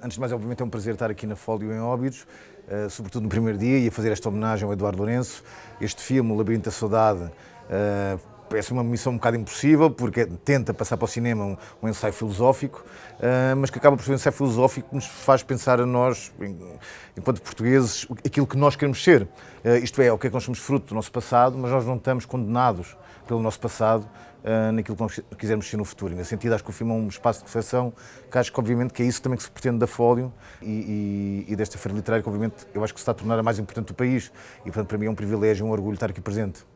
Antes de mais, obviamente é um prazer estar aqui na Fólio em Óbidos, uh, sobretudo no primeiro dia, e a fazer esta homenagem ao Eduardo Lourenço. Este filme, O Labirinto da Saudade, uh, parece é assim uma missão um bocado impossível, porque tenta passar para o cinema um, um ensaio filosófico, uh, mas que acaba por ser um ensaio filosófico que nos faz pensar a nós, enquanto portugueses, aquilo que nós queremos ser. Uh, isto é, o que é que nós somos fruto do nosso passado, mas nós não estamos condenados pelo nosso passado uh, naquilo que nós quisermos ser no futuro. E, nesse sentido, acho que o filme é um espaço de reflexão que acho que, obviamente, que é isso também que se pretende da Fólio e, e, e desta feira literária que, obviamente, eu acho que se está a tornar a mais importante do país. E, portanto, para mim é um privilégio e um orgulho estar aqui presente.